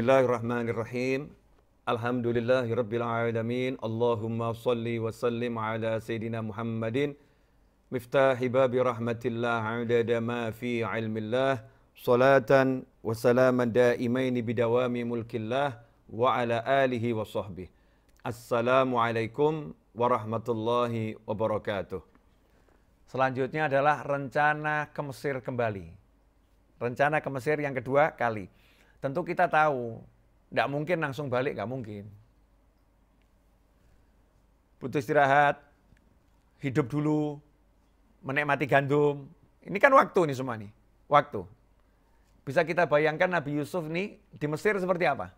Bismillahirrahmanirrahim. Alhamdulillahirabbil alamin. Allahumma salli wa sallim ala sayidina Muhammadin miftahi babi rahmatillah adada ma fi ilmillah salatan wa salaman daimain bidawami mulkillah wa ala alihi wa sahbihi. Assalamualaikum warahmatullahi wabarakatuh. Selanjutnya adalah rencana ke Mesir kembali. Rencana ke Mesir yang kedua kali tentu kita tahu, tidak mungkin langsung balik, nggak mungkin. Butuh istirahat, hidup dulu, menikmati gandum. Ini kan waktu nih semua nih, waktu. Bisa kita bayangkan Nabi Yusuf nih di Mesir seperti apa?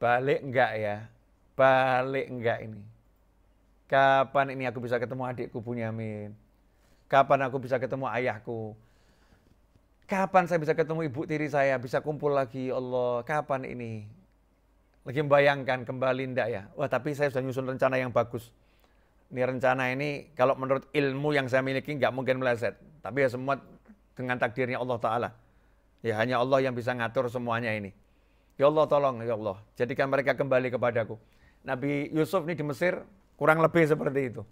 Balik enggak ya? Balik enggak ini? Kapan ini aku bisa ketemu adikku Bunyamin? Kapan aku bisa ketemu ayahku? kapan saya bisa ketemu ibu tiri saya, bisa kumpul lagi ya Allah, kapan ini? Lagi membayangkan kembali ndak ya? Wah tapi saya sudah nyusun rencana yang bagus. Ini rencana ini kalau menurut ilmu yang saya miliki nggak mungkin meleset. Tapi ya semua dengan takdirnya Allah Ta'ala. Ya hanya Allah yang bisa ngatur semuanya ini. Ya Allah tolong, ya Allah. Jadikan mereka kembali kepadaku. Nabi Yusuf ini di Mesir kurang lebih seperti itu.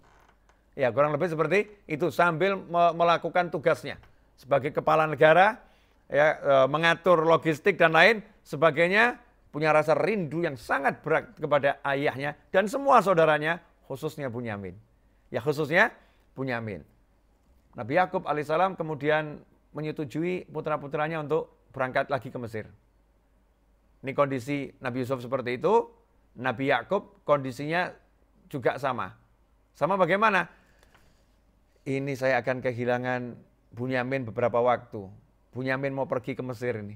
Ya kurang lebih seperti itu sambil melakukan tugasnya sebagai kepala negara ya e, mengatur logistik dan lain sebagainya punya rasa rindu yang sangat berat kepada ayahnya dan semua saudaranya khususnya Bunyamin. Ya khususnya Bunyamin. Nabi Yakub alaihissalam kemudian menyetujui putra-putranya untuk berangkat lagi ke Mesir. Ini kondisi Nabi Yusuf seperti itu, Nabi Yakub kondisinya juga sama. Sama bagaimana? Ini saya akan kehilangan Bunyamin beberapa waktu. Bunyamin mau pergi ke Mesir ini.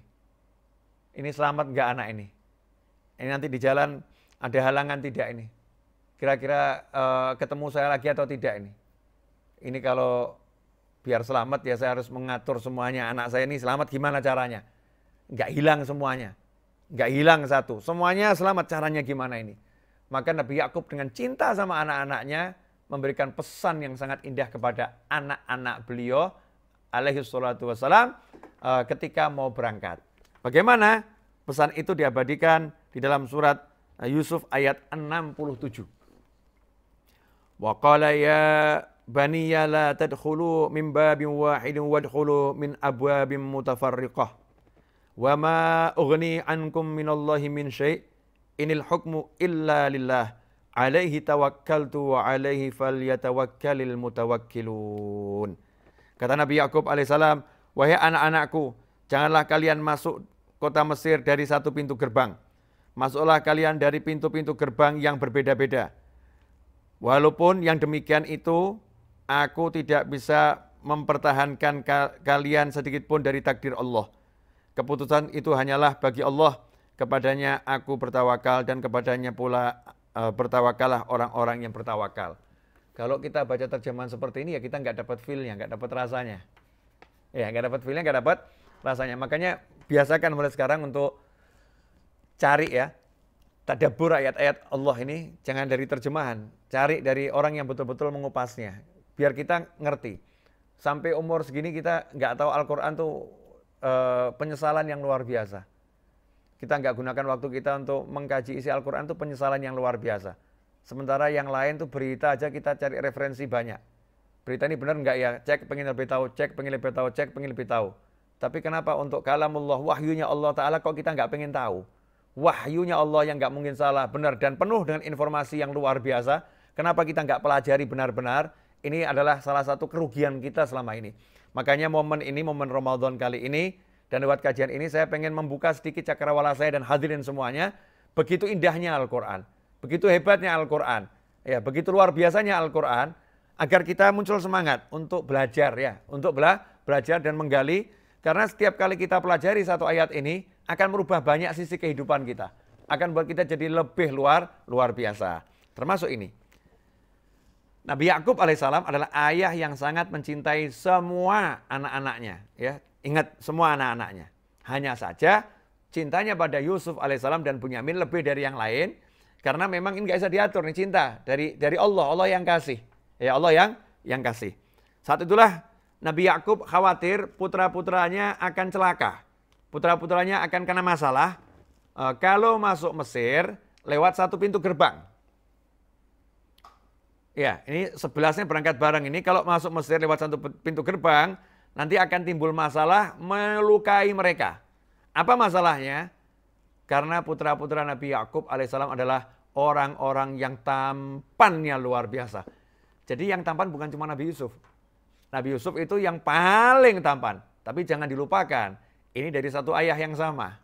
Ini selamat nggak anak ini? Ini nanti di jalan ada halangan tidak ini? Kira-kira uh, ketemu saya lagi atau tidak ini? Ini kalau biar selamat ya saya harus mengatur semuanya. Anak saya ini selamat gimana caranya? Nggak hilang semuanya. Nggak hilang satu. Semuanya selamat caranya gimana ini? Maka Nabi Yakub dengan cinta sama anak-anaknya memberikan pesan yang sangat indah kepada anak-anak beliau alaihi salatu wassalam uh, ketika mau berangkat. Bagaimana pesan itu diabadikan di dalam surat eh, Yusuf ayat 67. Wa qala ya bani la tadkhulu min babin wahidin wadkhulu min abwabin mutafarriqah. Wa ma ughni ankum min Allahi min syai' inil hukmu illa lillah alaihi tawakkaltu wa alaihi falyatawakkalil mutawakkilun. Kata Nabi Yakub alaihissalam, wahai anak-anakku, janganlah kalian masuk kota Mesir dari satu pintu gerbang. Masuklah kalian dari pintu-pintu gerbang yang berbeda-beda. Walaupun yang demikian itu, aku tidak bisa mempertahankan ka kalian sedikit pun dari takdir Allah. Keputusan itu hanyalah bagi Allah, kepadanya aku bertawakal dan kepadanya pula e, bertawakalah orang-orang yang bertawakal. Kalau kita baca terjemahan seperti ini ya kita nggak dapat feel-nya, nggak dapat rasanya. Ya nggak dapat feel-nya, nggak dapat rasanya. Makanya biasakan mulai sekarang untuk cari ya tadabur ayat-ayat Allah ini jangan dari terjemahan, cari dari orang yang betul-betul mengupasnya, biar kita ngerti. Sampai umur segini kita nggak tahu Al-Quran tuh e, penyesalan yang luar biasa. Kita nggak gunakan waktu kita untuk mengkaji isi Al-Quran tuh penyesalan yang luar biasa. Sementara yang lain tuh berita aja kita cari referensi banyak. Berita ini benar nggak ya? Cek pengen lebih tahu, cek pengen lebih tahu, cek pengen lebih tahu. Tapi kenapa untuk kalamullah, wahyunya Allah Ta'ala kok kita nggak pengen tahu? Wahyunya Allah yang nggak mungkin salah, benar dan penuh dengan informasi yang luar biasa. Kenapa kita nggak pelajari benar-benar? Ini adalah salah satu kerugian kita selama ini. Makanya momen ini, momen Ramadan kali ini, dan lewat kajian ini saya pengen membuka sedikit cakrawala saya dan hadirin semuanya. Begitu indahnya Al-Quran. Begitu hebatnya Al-Quran. Ya, begitu luar biasanya Al-Quran, agar kita muncul semangat untuk belajar ya, untuk bela belajar dan menggali karena setiap kali kita pelajari satu ayat ini akan merubah banyak sisi kehidupan kita, akan buat kita jadi lebih luar luar biasa. Termasuk ini. Nabi Yakub alaihissalam adalah ayah yang sangat mencintai semua anak-anaknya, ya. Ingat semua anak-anaknya. Hanya saja cintanya pada Yusuf alaihissalam dan Bunyamin lebih dari yang lain karena memang ini nggak bisa diatur nih cinta dari dari Allah, Allah yang kasih. Ya Allah yang yang kasih. Saat itulah Nabi Yakub khawatir putra-putranya akan celaka. Putra-putranya akan kena masalah e, kalau masuk Mesir lewat satu pintu gerbang. Ya, ini sebelasnya berangkat bareng ini kalau masuk Mesir lewat satu pintu gerbang nanti akan timbul masalah melukai mereka. Apa masalahnya? Karena putra-putra Nabi Yakub alaihissalam adalah orang-orang yang tampannya luar biasa. Jadi yang tampan bukan cuma Nabi Yusuf. Nabi Yusuf itu yang paling tampan. Tapi jangan dilupakan, ini dari satu ayah yang sama.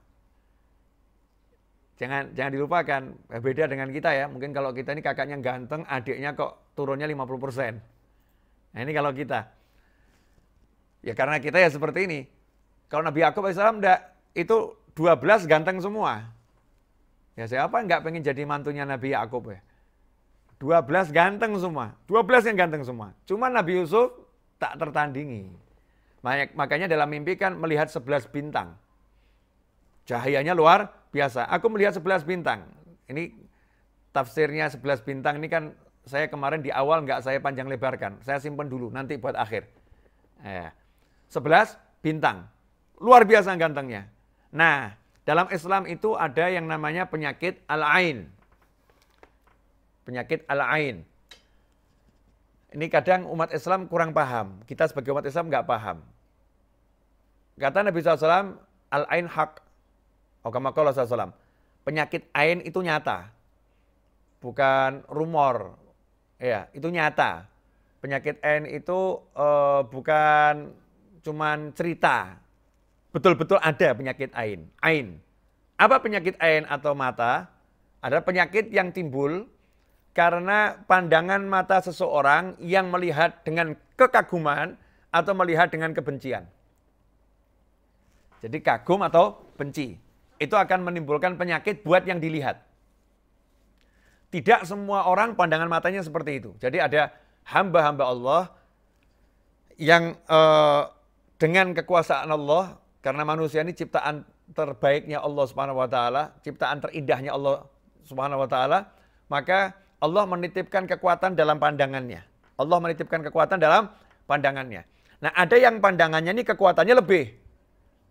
Jangan jangan dilupakan, beda dengan kita ya. Mungkin kalau kita ini kakaknya ganteng, adiknya kok turunnya 50%. Nah ini kalau kita. Ya karena kita ya seperti ini. Kalau Nabi Yakub alaihissalam enggak, itu 12 ganteng semua. Ya siapa nggak pengen jadi mantunya Nabi Yakub ya? 12 ganteng semua. 12 yang ganteng semua. Cuma Nabi Yusuf tak tertandingi. Makanya dalam mimpi kan melihat 11 bintang. Cahayanya luar biasa. Aku melihat 11 bintang. Ini tafsirnya 11 bintang ini kan saya kemarin di awal nggak saya panjang lebarkan. Saya simpen dulu nanti buat akhir. Ya. Eh, 11 bintang. Luar biasa gantengnya. Nah, dalam Islam itu ada yang namanya penyakit al-ain. Penyakit al-ain. Ini kadang umat Islam kurang paham. Kita sebagai umat Islam nggak paham. Kata Nabi SAW, al-ain hak. Agama SAW. Penyakit ain itu nyata. Bukan rumor. Ya, itu nyata. Penyakit ain itu uh, bukan cuman cerita betul-betul ada penyakit ain. Ain. Apa penyakit ain atau mata? Ada penyakit yang timbul karena pandangan mata seseorang yang melihat dengan kekaguman atau melihat dengan kebencian. Jadi kagum atau benci. Itu akan menimbulkan penyakit buat yang dilihat. Tidak semua orang pandangan matanya seperti itu. Jadi ada hamba-hamba Allah yang eh, dengan kekuasaan Allah karena manusia ini ciptaan terbaiknya Allah Subhanahu wa taala, ciptaan terindahnya Allah Subhanahu wa taala, maka Allah menitipkan kekuatan dalam pandangannya. Allah menitipkan kekuatan dalam pandangannya. Nah, ada yang pandangannya ini kekuatannya lebih.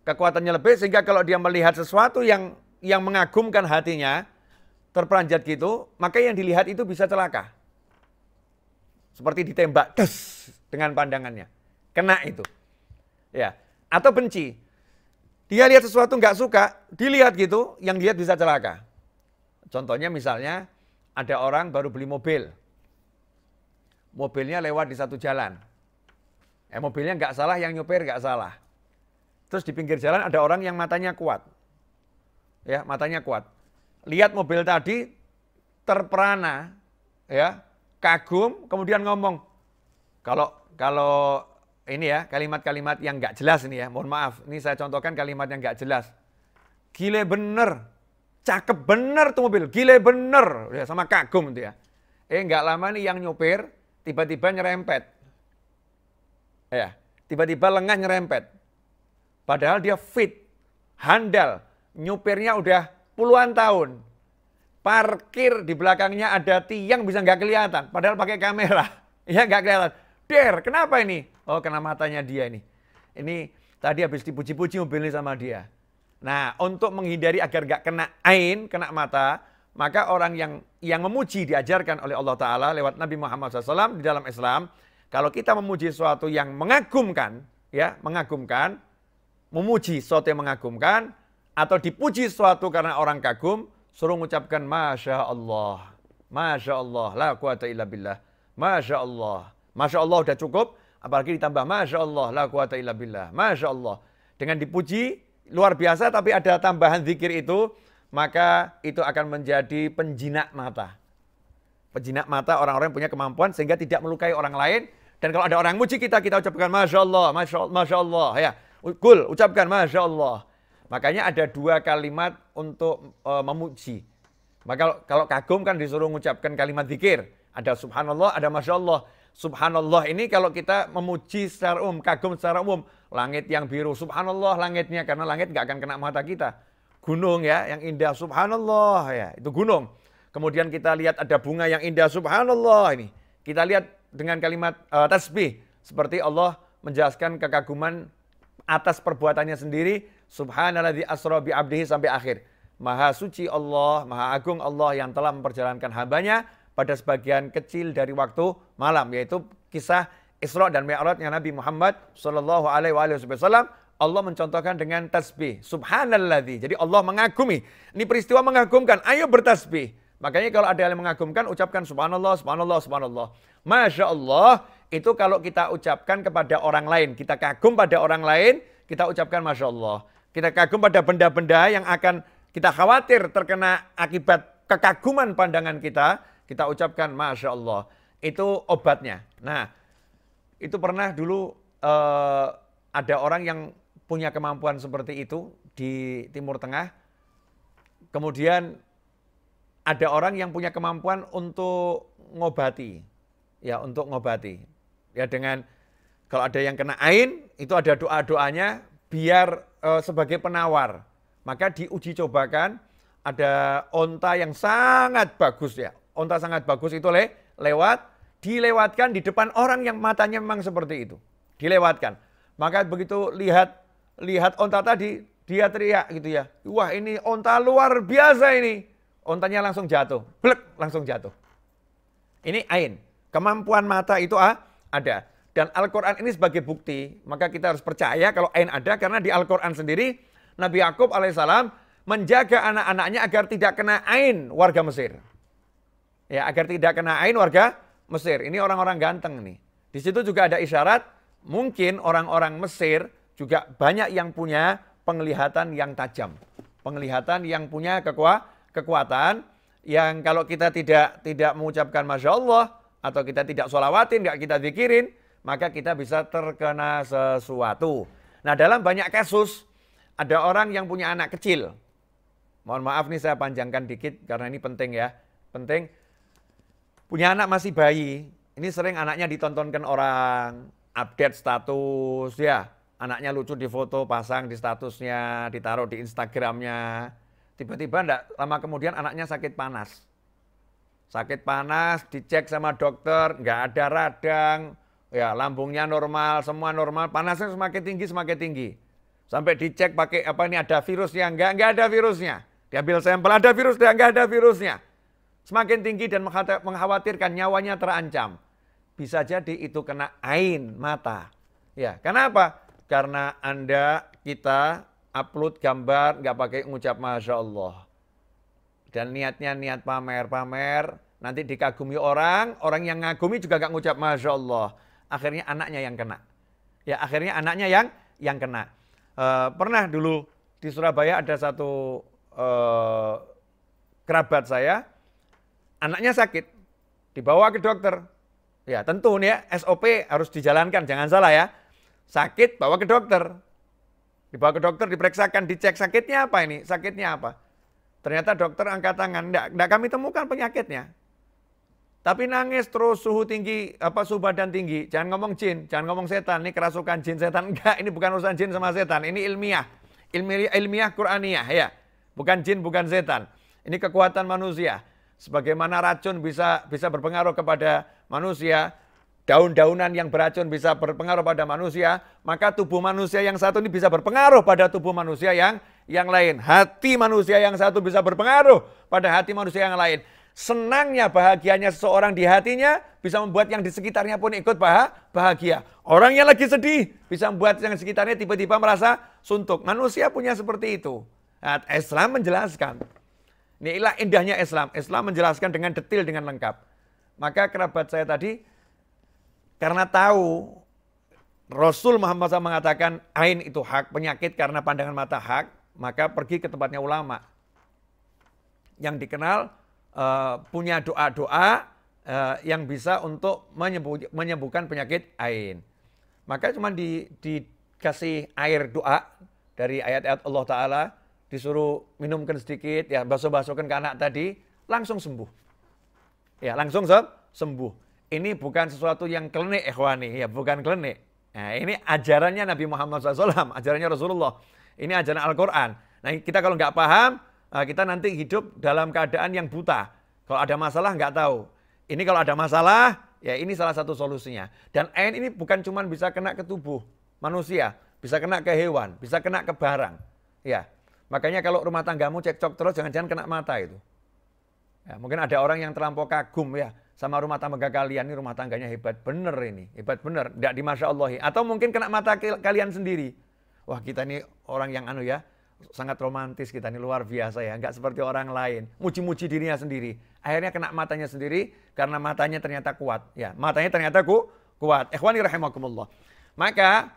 Kekuatannya lebih sehingga kalau dia melihat sesuatu yang yang mengagumkan hatinya, terperanjat gitu, maka yang dilihat itu bisa celaka. Seperti ditembak des dengan pandangannya. Kena itu. Ya, atau benci. Dia lihat sesuatu nggak suka, dilihat gitu, yang dilihat bisa celaka. Contohnya misalnya ada orang baru beli mobil. Mobilnya lewat di satu jalan. Eh mobilnya nggak salah, yang nyopir nggak salah. Terus di pinggir jalan ada orang yang matanya kuat. Ya, matanya kuat. Lihat mobil tadi terperana, ya, kagum, kemudian ngomong, kalau kalau ini ya, kalimat-kalimat yang nggak jelas ini ya. Mohon maaf, ini saya contohkan kalimat yang nggak jelas. Gile bener, cakep bener tuh mobil, gile bener. Ya, sama kagum tuh ya. Eh nggak lama nih yang nyopir, tiba-tiba nyerempet. Ya, tiba-tiba lengah nyerempet. Padahal dia fit, handal, nyupirnya udah puluhan tahun. Parkir di belakangnya ada tiang bisa nggak kelihatan, padahal pakai kamera. Ya nggak kelihatan. Der, kenapa ini? Oh, kena matanya dia ini. Ini tadi habis dipuji-puji mobilnya sama dia. Nah, untuk menghindari agar gak kena ain, kena mata, maka orang yang yang memuji diajarkan oleh Allah Ta'ala lewat Nabi Muhammad SAW di dalam Islam, kalau kita memuji sesuatu yang mengagumkan, ya mengagumkan, memuji sesuatu yang mengagumkan, atau dipuji sesuatu karena orang kagum, suruh mengucapkan Masya Allah, Masya Allah, la quwata illa billah, Masya Allah. Masya Allah udah cukup, Apalagi ditambah Masya Allah, la quwata illa billah. Masya Allah. Dengan dipuji, luar biasa tapi ada tambahan zikir itu, maka itu akan menjadi penjinak mata. Penjinak mata orang-orang yang punya kemampuan sehingga tidak melukai orang lain. Dan kalau ada orang muji kita, kita ucapkan Masya Allah, Masya Allah, Masya Allah. Ya. Kul, ucapkan Masya Allah. Makanya ada dua kalimat untuk uh, memuji. Maka kalau, kalau kagum kan disuruh mengucapkan kalimat zikir. Ada subhanallah, ada masya Allah subhanallah ini kalau kita memuji secara umum, kagum secara umum, langit yang biru, subhanallah langitnya karena langit nggak akan kena mata kita. Gunung ya yang indah, subhanallah ya, itu gunung. Kemudian kita lihat ada bunga yang indah, subhanallah ini. Kita lihat dengan kalimat uh, tasbih seperti Allah menjelaskan kekaguman atas perbuatannya sendiri, di asra bi abdihi sampai akhir. Maha suci Allah, maha agung Allah yang telah memperjalankan hambanya pada sebagian kecil dari waktu malam yaitu kisah Isra dan Mi'rajnya Nabi Muhammad Shallallahu alaihi wasallam Allah mencontohkan dengan tasbih. Subhanalladzi. Jadi Allah mengagumi. Ini peristiwa mengagumkan. Ayo bertasbih. Makanya kalau ada yang mengagumkan ucapkan subhanallah, subhanallah, subhanallah. Masya Allah itu kalau kita ucapkan kepada orang lain. Kita kagum pada orang lain, kita ucapkan Masya Allah. Kita kagum pada benda-benda yang akan kita khawatir terkena akibat kekaguman pandangan kita kita ucapkan Masya Allah. Itu obatnya. Nah, itu pernah dulu eh, ada orang yang punya kemampuan seperti itu di Timur Tengah. Kemudian ada orang yang punya kemampuan untuk ngobati. Ya, untuk ngobati. Ya dengan kalau ada yang kena ain, itu ada doa-doanya biar eh, sebagai penawar. Maka diuji cobakan ada onta yang sangat bagus ya, Onta sangat bagus itu le, lewat, dilewatkan di depan orang yang matanya memang seperti itu. Dilewatkan. Maka begitu lihat lihat onta tadi, dia teriak gitu ya. Wah ini onta luar biasa ini. Ontanya langsung jatuh. Blek, langsung jatuh. Ini ain. Kemampuan mata itu ah, ada. Dan Al-Quran ini sebagai bukti. Maka kita harus percaya kalau ain ada. Karena di Al-Quran sendiri Nabi Yakub alaihissalam menjaga anak-anaknya agar tidak kena ain warga Mesir. Ya, agar tidak kena ain warga Mesir. Ini orang-orang ganteng nih. Di situ juga ada isyarat mungkin orang-orang Mesir juga banyak yang punya penglihatan yang tajam. Penglihatan yang punya kekua, kekuatan yang kalau kita tidak tidak mengucapkan Masya Allah atau kita tidak solawatin, nggak kita pikirin maka kita bisa terkena sesuatu. Nah dalam banyak kasus ada orang yang punya anak kecil. Mohon maaf nih saya panjangkan dikit karena ini penting ya. Penting punya anak masih bayi, ini sering anaknya ditontonkan orang, update status ya, anaknya lucu di foto, pasang di statusnya, ditaruh di Instagramnya. Tiba-tiba enggak lama kemudian anaknya sakit panas. Sakit panas, dicek sama dokter, enggak ada radang, ya lambungnya normal, semua normal, panasnya semakin tinggi, semakin tinggi. Sampai dicek pakai apa ini ada virusnya, enggak, enggak ada virusnya. Diambil sampel, ada virus, Enggak, nggak ada virusnya. Semakin tinggi dan mengkhawatirkan nyawanya terancam. Bisa jadi itu kena ain, mata. Ya, karena apa? Karena Anda, kita upload gambar nggak pakai ngucap Masya Allah. Dan niatnya niat pamer-pamer, nanti dikagumi orang, orang yang ngagumi juga nggak ngucap Masya Allah. Akhirnya anaknya yang kena. Ya akhirnya anaknya yang yang kena. Uh, pernah dulu di Surabaya ada satu uh, kerabat saya, anaknya sakit, dibawa ke dokter. Ya tentu nih ya, SOP harus dijalankan, jangan salah ya. Sakit, bawa ke dokter. Dibawa ke dokter, diperiksakan, dicek sakitnya apa ini, sakitnya apa. Ternyata dokter angkat tangan, enggak, enggak kami temukan penyakitnya. Tapi nangis terus suhu tinggi, apa suhu badan tinggi. Jangan ngomong jin, jangan ngomong setan. Ini kerasukan jin setan enggak. Ini bukan urusan jin sama setan. Ini ilmiah, ilmiah, ilmiah Quraniyah ya. Bukan jin, bukan setan. Ini kekuatan manusia sebagaimana racun bisa bisa berpengaruh kepada manusia, daun-daunan yang beracun bisa berpengaruh pada manusia, maka tubuh manusia yang satu ini bisa berpengaruh pada tubuh manusia yang yang lain. Hati manusia yang satu bisa berpengaruh pada hati manusia yang lain. Senangnya bahagianya seseorang di hatinya bisa membuat yang di sekitarnya pun ikut bahagia. Orang yang lagi sedih bisa membuat yang di sekitarnya tiba-tiba merasa suntuk. Manusia punya seperti itu. Nah, Islam menjelaskan Inilah indahnya Islam. Islam menjelaskan dengan detail, dengan lengkap. Maka kerabat saya tadi, karena tahu Rasul Muhammad SAW mengatakan ain itu hak, penyakit karena pandangan mata hak, maka pergi ke tempatnya ulama. Yang dikenal uh, punya doa-doa uh, yang bisa untuk menyembuh, menyembuhkan penyakit ain. Maka cuma di, dikasih air doa dari ayat-ayat Allah Ta'ala, disuruh minumkan sedikit, ya baso basokan ke anak tadi, langsung sembuh. Ya, langsung sembuh. Ini bukan sesuatu yang klinik, ikhwani, ya bukan klenik Nah, ini ajarannya Nabi Muhammad SAW, ajarannya Rasulullah. Ini ajaran Al-Quran. Nah, kita kalau nggak paham, eh, kita nanti hidup dalam keadaan yang buta. Kalau ada masalah nggak tahu. Ini kalau ada masalah, ya ini salah satu solusinya. Dan N ini bukan cuma bisa kena ke tubuh manusia, bisa kena ke hewan, bisa kena ke barang. Ya, Makanya kalau rumah tanggamu cekcok terus jangan-jangan kena mata itu. Ya, mungkin ada orang yang terlampau kagum ya sama rumah tangga kalian ini rumah tangganya hebat bener ini hebat bener tidak dimasya Allahi atau mungkin kena mata kalian sendiri wah kita ini orang yang anu ya sangat romantis kita ini luar biasa ya nggak seperti orang lain Muci-muci dirinya sendiri akhirnya kena matanya sendiri karena matanya ternyata kuat ya matanya ternyata ku kuat ikhwani rahimakumullah maka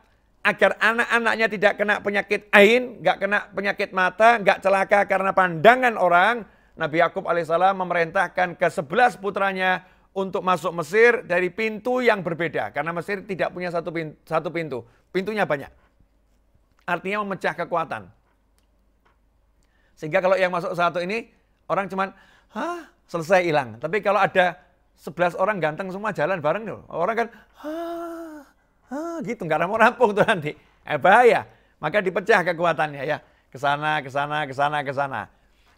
agar anak-anaknya tidak kena penyakit ain, nggak kena penyakit mata, nggak celaka karena pandangan orang, Nabi Yakub alaihissalam memerintahkan ke sebelas putranya untuk masuk Mesir dari pintu yang berbeda karena Mesir tidak punya satu pintu, satu pintu. Pintunya banyak. Artinya memecah kekuatan. Sehingga kalau yang masuk satu ini orang cuman hah selesai hilang. Tapi kalau ada sebelas orang ganteng semua jalan bareng loh. Orang kan hah Ah, gitu, nggak rampung-rampung tuh nanti. Eh, bahaya. Maka dipecah kekuatannya ya. Ke sana, ke sana, ke sana, ke sana.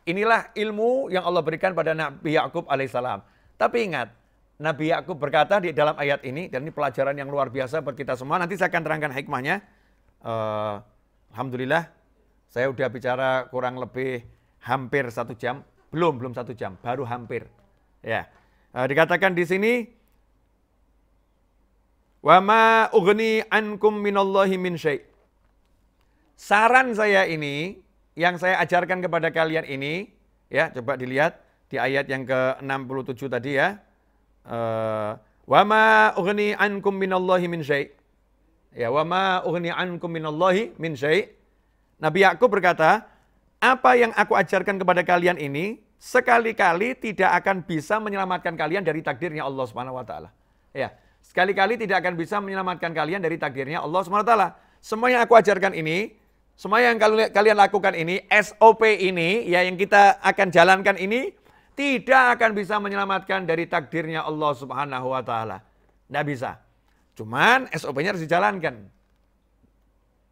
Inilah ilmu yang Allah berikan pada Nabi Yakub alaihissalam. Tapi ingat, Nabi Yakub berkata di dalam ayat ini, dan ini pelajaran yang luar biasa buat kita semua. Nanti saya akan terangkan hikmahnya. Uh, Alhamdulillah, saya udah bicara kurang lebih hampir satu jam. Belum, belum satu jam, baru hampir. Ya, uh, dikatakan di sini Wa ma ughni ankum minallahi min syai. Saran saya ini yang saya ajarkan kepada kalian ini ya coba dilihat di ayat yang ke-67 tadi ya. Eh, wa ma ughni ankum minallahi min syai. Ya wa ma ughni ankum minallahi min syai. Nabi aku berkata, apa yang aku ajarkan kepada kalian ini sekali-kali tidak akan bisa menyelamatkan kalian dari takdirnya Allah Subhanahu wa taala. Ya. Sekali-kali tidak akan bisa menyelamatkan kalian dari takdirnya Allah SWT. Semua yang aku ajarkan ini, semua yang kalian lakukan ini, SOP ini, ya yang kita akan jalankan ini, tidak akan bisa menyelamatkan dari takdirnya Allah Subhanahu wa taala. Tidak bisa. Cuman SOP-nya harus dijalankan.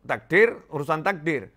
Takdir urusan takdir.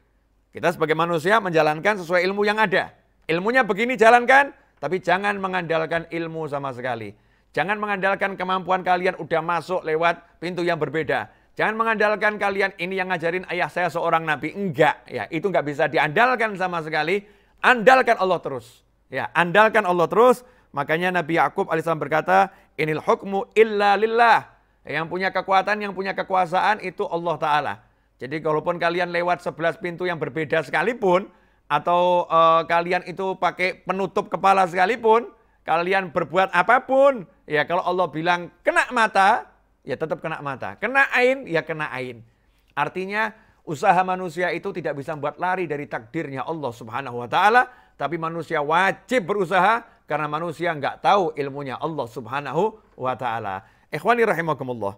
Kita sebagai manusia menjalankan sesuai ilmu yang ada. Ilmunya begini jalankan, tapi jangan mengandalkan ilmu sama sekali. Jangan mengandalkan kemampuan kalian udah masuk lewat pintu yang berbeda. Jangan mengandalkan kalian ini yang ngajarin ayah saya seorang nabi. Enggak, ya itu enggak bisa diandalkan sama sekali. Andalkan Allah terus. Ya, andalkan Allah terus. Makanya Nabi Yakub alaihissalam berkata, "Inil hukmu illa lillah." Yang punya kekuatan, yang punya kekuasaan itu Allah taala. Jadi kalaupun kalian lewat sebelas pintu yang berbeda sekalipun, atau uh, kalian itu pakai penutup kepala sekalipun, kalian berbuat apapun, Ya kalau Allah bilang kena mata, ya tetap kena mata. Kena ain, ya kena ain. Artinya usaha manusia itu tidak bisa membuat lari dari takdirnya Allah Subhanahu wa taala, tapi manusia wajib berusaha karena manusia nggak tahu ilmunya Allah Subhanahu wa taala. Ikhwani rahimakumullah.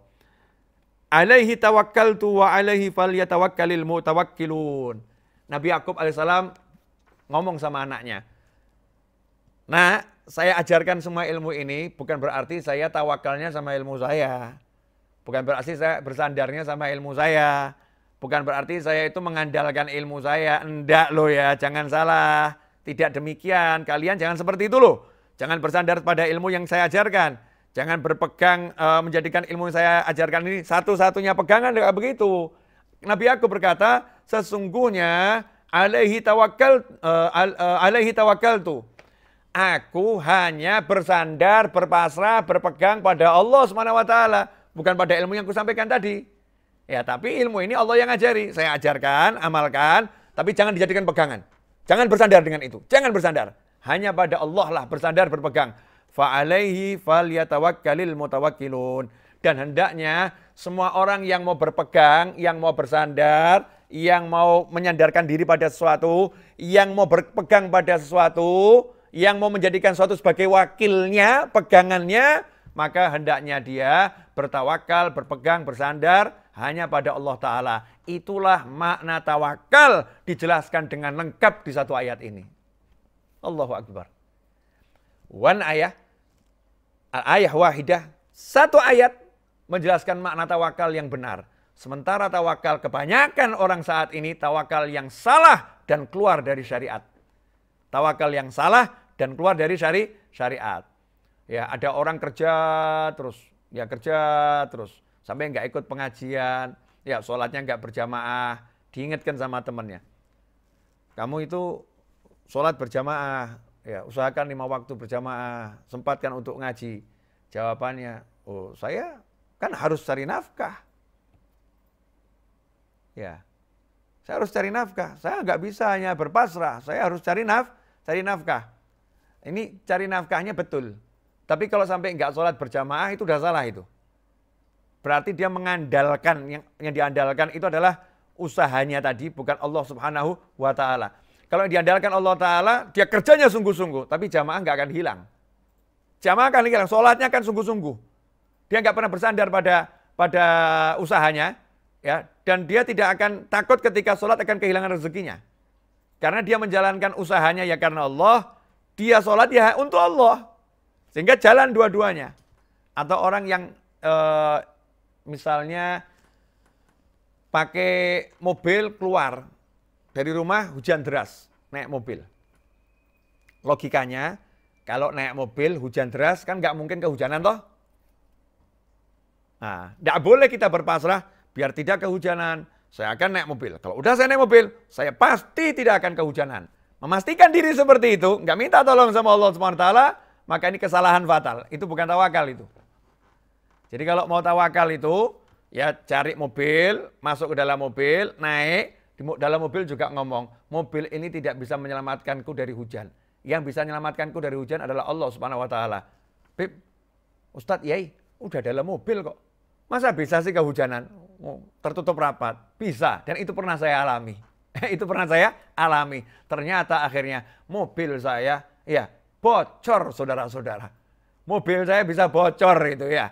Alaihi tawakkaltu wa alaihi falyatawakkalil mutawakkilun. Nabi Yakub alaihissalam ngomong sama anaknya. Nah, saya ajarkan semua ilmu ini bukan berarti saya tawakalnya sama ilmu saya. Bukan berarti saya bersandarnya sama ilmu saya. Bukan berarti saya itu mengandalkan ilmu saya. Enggak loh ya, jangan salah. Tidak demikian. Kalian jangan seperti itu loh. Jangan bersandar pada ilmu yang saya ajarkan. Jangan berpegang e, menjadikan ilmu yang saya ajarkan ini satu-satunya pegangan enggak begitu. Nabi aku berkata, sesungguhnya alaihi tawakal e, eh, eh, alaihi tawakal tuh Aku hanya bersandar, berpasrah, berpegang pada Allah Subhanahu wa taala, bukan pada ilmu yang kusampaikan tadi. Ya, tapi ilmu ini Allah yang ajari. Saya ajarkan, amalkan, tapi jangan dijadikan pegangan. Jangan bersandar dengan itu. Jangan bersandar. Hanya pada Allah lah bersandar, berpegang. Fa'alaihi falyatawakkalil mutawakkilun. Dan hendaknya semua orang yang mau berpegang, yang mau bersandar, yang mau menyandarkan diri pada sesuatu, yang mau berpegang pada sesuatu, yang mau menjadikan suatu sebagai wakilnya, pegangannya, maka hendaknya dia bertawakal, berpegang, bersandar hanya pada Allah Ta'ala. Itulah makna tawakal dijelaskan dengan lengkap di satu ayat ini. Allahu Akbar. Wan ayah, ayah wahidah, satu ayat menjelaskan makna tawakal yang benar. Sementara tawakal kebanyakan orang saat ini tawakal yang salah dan keluar dari syariat. Tawakal yang salah dan keluar dari syari syariat. Ya, ada orang kerja terus, ya kerja terus sampai nggak ikut pengajian, ya sholatnya nggak berjamaah, diingatkan sama temannya. Kamu itu sholat berjamaah, ya usahakan lima waktu berjamaah, sempatkan untuk ngaji. Jawabannya, oh saya kan harus cari nafkah. Ya, saya harus cari nafkah. Saya nggak bisa hanya berpasrah. Saya harus cari naf, cari nafkah. Ini cari nafkahnya betul. Tapi kalau sampai nggak sholat berjamaah itu udah salah itu. Berarti dia mengandalkan, yang, yang diandalkan itu adalah usahanya tadi, bukan Allah subhanahu wa ta'ala. Kalau yang diandalkan Allah ta'ala, dia kerjanya sungguh-sungguh, tapi jamaah nggak akan hilang. Jamaah akan hilang, sholatnya akan sungguh-sungguh. Dia nggak pernah bersandar pada pada usahanya, ya dan dia tidak akan takut ketika sholat akan kehilangan rezekinya. Karena dia menjalankan usahanya ya karena Allah, dia sholat ya untuk Allah. Sehingga jalan dua-duanya. Atau orang yang e, misalnya pakai mobil keluar dari rumah hujan deras, naik mobil. Logikanya, kalau naik mobil hujan deras kan nggak mungkin kehujanan toh. Nah, nggak boleh kita berpasrah biar tidak kehujanan. Saya akan naik mobil. Kalau udah saya naik mobil, saya pasti tidak akan kehujanan memastikan diri seperti itu, nggak minta tolong sama Allah Subhanahu Taala, maka ini kesalahan fatal. Itu bukan tawakal itu. Jadi kalau mau tawakal itu, ya cari mobil, masuk ke dalam mobil, naik, di dalam mobil juga ngomong, mobil ini tidak bisa menyelamatkanku dari hujan. Yang bisa menyelamatkanku dari hujan adalah Allah Subhanahu wa taala. Bib, Ustadz Yai, udah dalam mobil kok. Masa bisa sih kehujanan? Oh, tertutup rapat. Bisa, dan itu pernah saya alami. itu pernah saya alami. Ternyata akhirnya mobil saya ya bocor saudara-saudara. Mobil saya bisa bocor itu ya.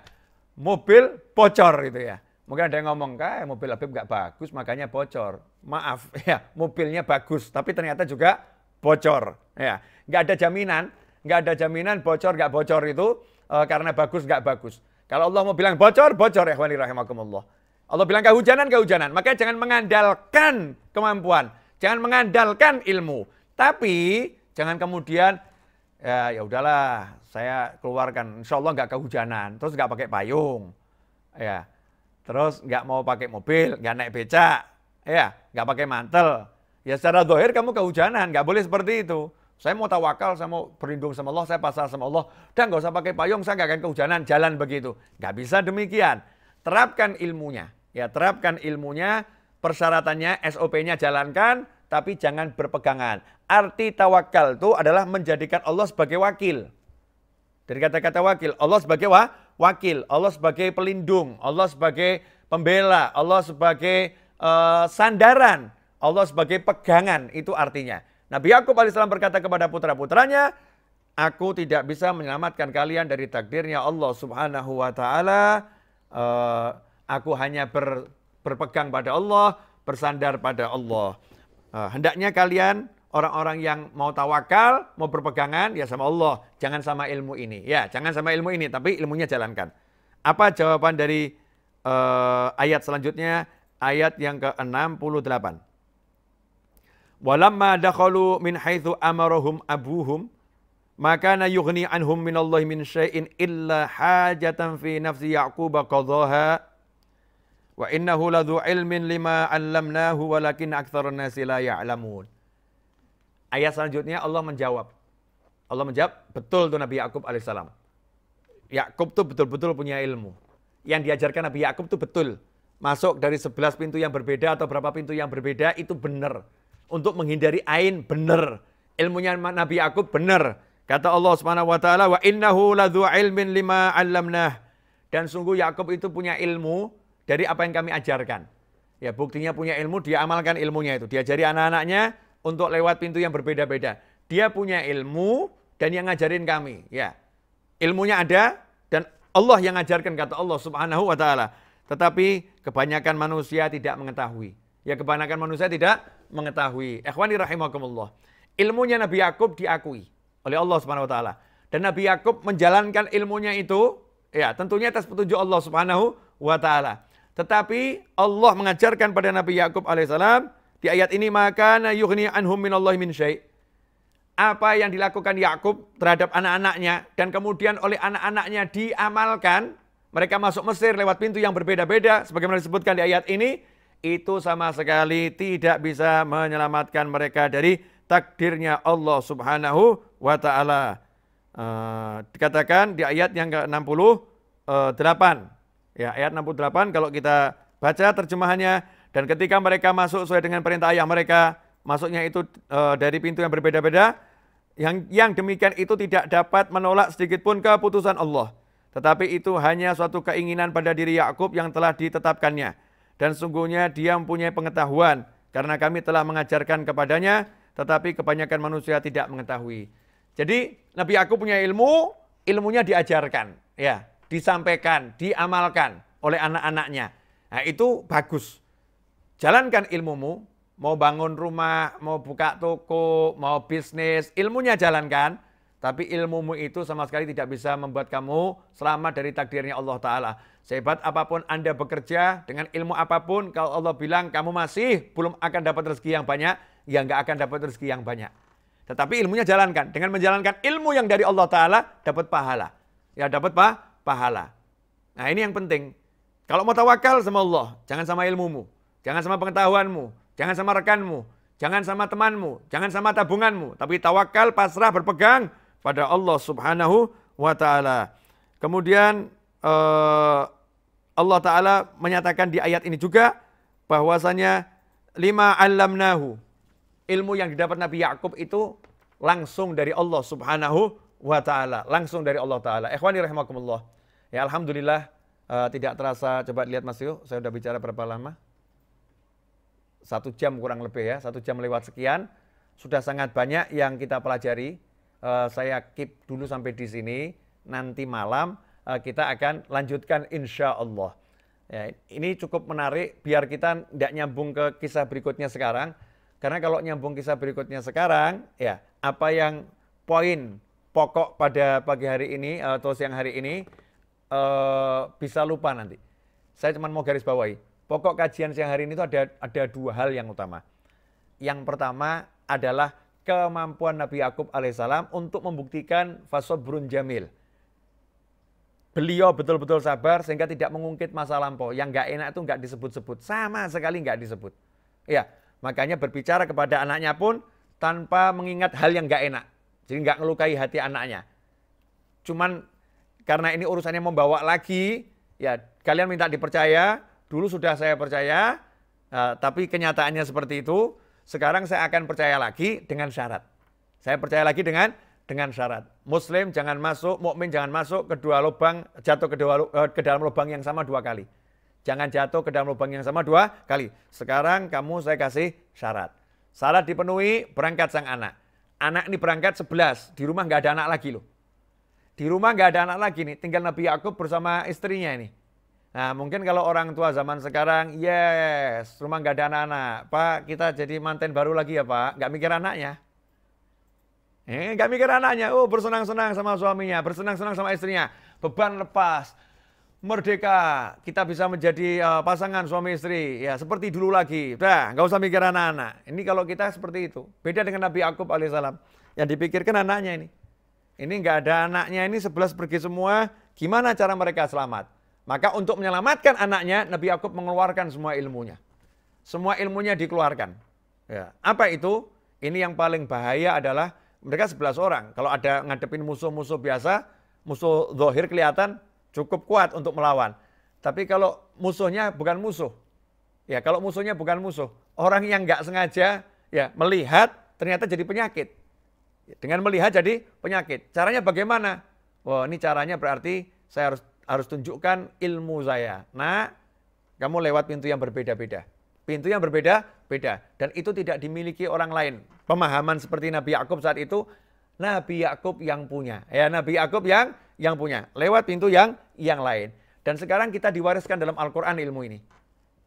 Mobil bocor itu ya. Mungkin ada yang ngomong, kayak mobil Habib nggak bagus makanya bocor. Maaf ya, mobilnya bagus tapi ternyata juga bocor. Ya, nggak ada jaminan, nggak ada jaminan bocor nggak bocor itu e, karena bagus nggak bagus. Kalau Allah mau bilang bocor, bocor ya, rahimakumullah. Allah bilang kehujanan, kehujanan. Makanya jangan mengandalkan kemampuan, jangan mengandalkan ilmu. Tapi jangan kemudian ya, ya udahlah saya keluarkan, insya Allah nggak kehujanan, terus nggak pakai payung, ya, terus nggak mau pakai mobil, nggak naik becak, ya, nggak pakai mantel. Ya secara dohir kamu kehujanan, nggak boleh seperti itu. Saya mau tawakal, saya mau berlindung sama Allah, saya pasrah sama Allah. Dan nggak usah pakai payung, saya nggak akan kehujanan, jalan begitu. Nggak bisa demikian. Terapkan ilmunya. Ya, terapkan ilmunya, persyaratannya, SOP-nya jalankan, tapi jangan berpegangan. Arti tawakal itu adalah menjadikan Allah sebagai wakil. Dari kata-kata wakil, Allah sebagai wa, wakil, Allah sebagai pelindung, Allah sebagai pembela, Allah sebagai uh, sandaran, Allah sebagai pegangan, itu artinya. Nabi Yaakob alaihissalam berkata kepada putra-putranya, aku tidak bisa menyelamatkan kalian dari takdirnya Allah subhanahu wa ta'ala. Eh, Aku hanya ber, berpegang pada Allah, bersandar pada Allah. Eh, hendaknya kalian orang-orang yang mau tawakal, mau berpegangan ya sama Allah, jangan sama ilmu ini. Ya, jangan sama ilmu ini, tapi ilmunya jalankan. Apa jawaban dari uh, ayat selanjutnya? Ayat yang ke-68. Walamma dakhalu min haitsu amarahum abuhum maka na yughni anhum min Allah min syai'in illa hajatan fi nafsi yaquba qadhaha Wa innahu ladzu ilmin lima 'allamnahu walakin aktsarun nasi la ya'lamun. Ayat selanjutnya Allah menjawab. Allah menjawab, betul tuh Nabi Yakub alaihissalam. Yakub tuh betul-betul punya ilmu. Yang diajarkan Nabi Yakub tuh betul. Masuk dari 11 pintu yang berbeda atau berapa pintu yang berbeda itu benar. Untuk menghindari ain benar. Ilmunya Nabi Yakub benar. Kata Allah Subhanahu wa taala, "Wa innahu ladzu ilmin lima 'allamnah." Dan sungguh Yakub itu punya ilmu dari apa yang kami ajarkan. Ya buktinya punya ilmu, dia amalkan ilmunya itu. Diajari anak-anaknya untuk lewat pintu yang berbeda-beda. Dia punya ilmu dan yang ngajarin kami. Ya ilmunya ada dan Allah yang ngajarkan kata Allah Subhanahu wa taala. Tetapi kebanyakan manusia tidak mengetahui. Ya kebanyakan manusia tidak mengetahui. Ikhwani rahimakumullah. Ilmunya Nabi Yakub diakui oleh Allah Subhanahu wa taala. Dan Nabi Yakub menjalankan ilmunya itu ya tentunya atas petunjuk Allah Subhanahu wa taala. Tetapi Allah mengajarkan pada Nabi Yakub alaihissalam di ayat ini maka na yughni anhum Allah min syai. Apa yang dilakukan Yakub terhadap anak-anaknya dan kemudian oleh anak-anaknya diamalkan, mereka masuk Mesir lewat pintu yang berbeda-beda sebagaimana disebutkan di ayat ini, itu sama sekali tidak bisa menyelamatkan mereka dari takdirnya Allah Subhanahu wa taala. Eh, dikatakan di ayat yang ke-68 Ya, ayat 68 kalau kita baca terjemahannya dan ketika mereka masuk sesuai dengan perintah ayah mereka, masuknya itu e, dari pintu yang berbeda-beda, yang yang demikian itu tidak dapat menolak sedikit pun keputusan Allah, tetapi itu hanya suatu keinginan pada diri Yakub yang telah ditetapkannya dan sungguhnya dia mempunyai pengetahuan karena kami telah mengajarkan kepadanya, tetapi kebanyakan manusia tidak mengetahui. Jadi Nabi Yakub punya ilmu, ilmunya diajarkan, ya disampaikan, diamalkan oleh anak-anaknya. Nah, itu bagus. Jalankan ilmumu, mau bangun rumah, mau buka toko, mau bisnis, ilmunya jalankan. Tapi ilmumu itu sama sekali tidak bisa membuat kamu selamat dari takdirnya Allah Ta'ala. Sehebat apapun Anda bekerja, dengan ilmu apapun, kalau Allah bilang kamu masih belum akan dapat rezeki yang banyak, ya nggak akan dapat rezeki yang banyak. Tetapi ilmunya jalankan. Dengan menjalankan ilmu yang dari Allah Ta'ala, dapat pahala. Ya dapat pahala pahala. Nah ini yang penting. Kalau mau tawakal sama Allah, jangan sama ilmumu, jangan sama pengetahuanmu, jangan sama rekanmu, jangan sama temanmu, jangan sama tabunganmu. Tapi tawakal, pasrah, berpegang pada Allah subhanahu wa ta'ala. Kemudian eh, Allah ta'ala menyatakan di ayat ini juga bahwasanya lima alamnahu. Ilmu yang didapat Nabi Yakub itu langsung dari Allah subhanahu wa ta'ala. Langsung dari Allah ta'ala. Ikhwani rahimakumullah. Ya Alhamdulillah uh, tidak terasa, coba lihat Mas Yuh, saya sudah bicara berapa lama? Satu jam kurang lebih ya, satu jam lewat sekian. Sudah sangat banyak yang kita pelajari. Uh, saya keep dulu sampai di sini. Nanti malam uh, kita akan lanjutkan insya Allah. Ya, ini cukup menarik biar kita tidak nyambung ke kisah berikutnya sekarang. Karena kalau nyambung kisah berikutnya sekarang, ya apa yang poin pokok pada pagi hari ini atau siang hari ini Eh, bisa lupa nanti. Saya cuma mau garis bawahi. Pokok kajian siang hari ini itu ada ada dua hal yang utama. Yang pertama adalah kemampuan Nabi Yakub alaihissalam untuk membuktikan fasobrun jamil. Beliau betul-betul sabar sehingga tidak mengungkit masa lampau. Yang gak enak itu gak disebut-sebut. Sama sekali gak disebut. Ya, makanya berbicara kepada anaknya pun tanpa mengingat hal yang gak enak. Jadi nggak ngelukai hati anaknya. Cuman karena ini urusannya membawa lagi, ya kalian minta dipercaya, dulu sudah saya percaya, uh, tapi kenyataannya seperti itu, sekarang saya akan percaya lagi dengan syarat. Saya percaya lagi dengan dengan syarat. Muslim jangan masuk, mukmin jangan masuk kedua lubang jatuh kedua uh, eh, ke dalam lubang yang sama dua kali. Jangan jatuh ke dalam lubang yang sama dua kali. Sekarang kamu saya kasih syarat. Syarat dipenuhi, berangkat sang anak. Anak ini berangkat sebelas. di rumah nggak ada anak lagi loh di rumah nggak ada anak lagi nih, tinggal Nabi Yakub bersama istrinya ini. Nah mungkin kalau orang tua zaman sekarang, yes, rumah nggak ada anak-anak. Pak, kita jadi manten baru lagi ya Pak, nggak mikir anaknya. Eh, nggak mikir anaknya, oh bersenang-senang sama suaminya, bersenang-senang sama istrinya. Beban lepas, merdeka, kita bisa menjadi uh, pasangan suami istri. Ya seperti dulu lagi, udah nggak usah mikir anak-anak. Ini kalau kita seperti itu, beda dengan Nabi Yakub alaihissalam. Yang dipikirkan anaknya ini ini nggak ada anaknya ini sebelas pergi semua, gimana cara mereka selamat? Maka untuk menyelamatkan anaknya, Nabi Yakub mengeluarkan semua ilmunya. Semua ilmunya dikeluarkan. Ya. Apa itu? Ini yang paling bahaya adalah mereka sebelas orang. Kalau ada ngadepin musuh-musuh biasa, musuh zohir kelihatan cukup kuat untuk melawan. Tapi kalau musuhnya bukan musuh, ya kalau musuhnya bukan musuh, orang yang nggak sengaja ya melihat ternyata jadi penyakit. Dengan melihat jadi penyakit. Caranya bagaimana? Wah, ini caranya berarti saya harus harus tunjukkan ilmu saya. Nah, kamu lewat pintu yang berbeda-beda. Pintu yang berbeda-beda dan itu tidak dimiliki orang lain. Pemahaman seperti Nabi Yakub saat itu Nabi Yakub yang punya. Ya, Nabi Yakub yang yang punya lewat pintu yang yang lain. Dan sekarang kita diwariskan dalam Al-Qur'an ilmu ini.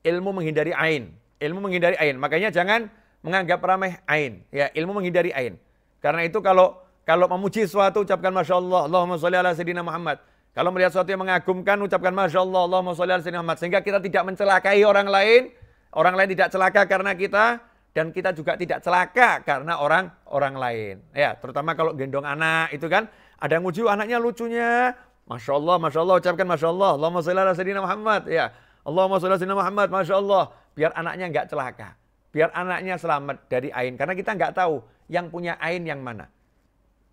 Ilmu menghindari ain, ilmu menghindari ain. Makanya jangan menganggap ramai ain. Ya, ilmu menghindari ain. Karena itu kalau kalau memuji sesuatu ucapkan Masya Allah, Allahumma sholli ala Sayyidina Muhammad. Kalau melihat sesuatu yang mengagumkan ucapkan Masya Allah, Allahumma sholli ala Sayyidina Muhammad. Sehingga kita tidak mencelakai orang lain, orang lain tidak celaka karena kita, dan kita juga tidak celaka karena orang orang lain. Ya, terutama kalau gendong anak itu kan, ada yang uji oh, anaknya lucunya, Masya Allah, Masya Allah, ucapkan Masya Allah, Allahumma sholli ala Sayyidina Muhammad. Ya, Allahumma sholli ala Sayyidina Muhammad, Masya Allah. Biar anaknya nggak celaka biar anaknya selamat dari ain karena kita nggak tahu yang punya ain yang mana.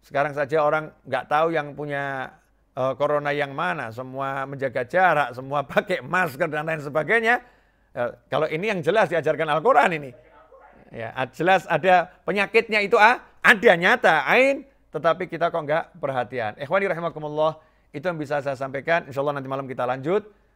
Sekarang saja orang nggak tahu yang punya e, corona yang mana, semua menjaga jarak, semua pakai masker dan lain sebagainya. E, kalau ini yang jelas diajarkan Al-Quran ini. Ya, jelas ada penyakitnya itu ah, ada nyata, ain, tetapi kita kok nggak perhatian. Ikhwani rahimakumullah, itu yang bisa saya sampaikan. Insya Allah nanti malam kita lanjut.